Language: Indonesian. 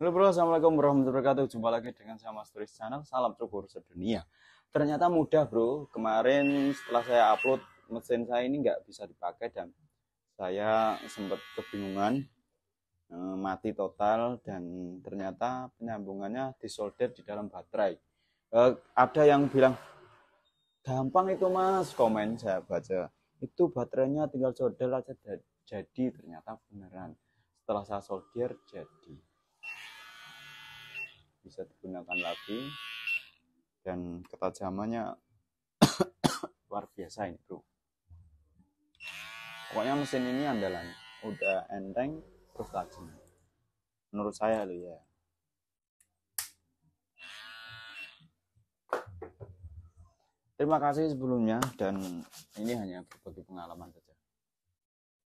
Halo bro, Assalamualaikum warahmatullahi wabarakatuh Jumpa lagi dengan saya Mas Turis Channel Salam syukur sedunia Ternyata mudah bro Kemarin setelah saya upload Mesin saya ini nggak bisa dipakai Dan saya sempat kebingungan eh, Mati total Dan ternyata penyambungannya disolder di dalam baterai eh, Ada yang bilang Gampang itu mas Komen saya baca Itu baterainya tinggal solder aja Jadi ternyata beneran Setelah saya solder jadi bisa digunakan lagi dan ketajamannya luar biasa ini bro pokoknya mesin ini andalan udah enteng terus tajam menurut saya lo ya terima kasih sebelumnya dan ini hanya berbagi pengalaman saja